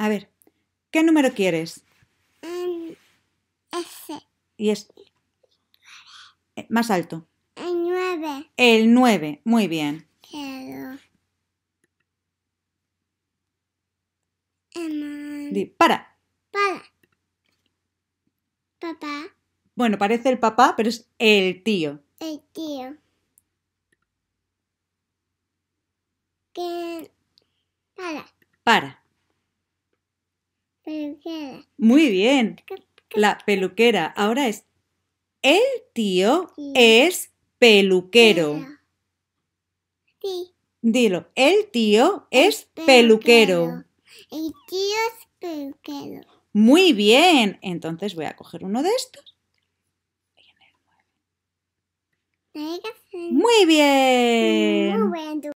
A ver, ¿qué número quieres? Mm, ese. Y es eh, más alto. El 9. El 9, muy bien. para. Para. Papá. Bueno, parece el papá, pero es el tío. El tío. Que... Para. Para. Muy bien. La peluquera. Ahora es. El tío es peluquero. Sí. Dilo. El tío es peluquero. El tío es peluquero. Muy bien. Entonces voy a coger uno de estos. Muy bien.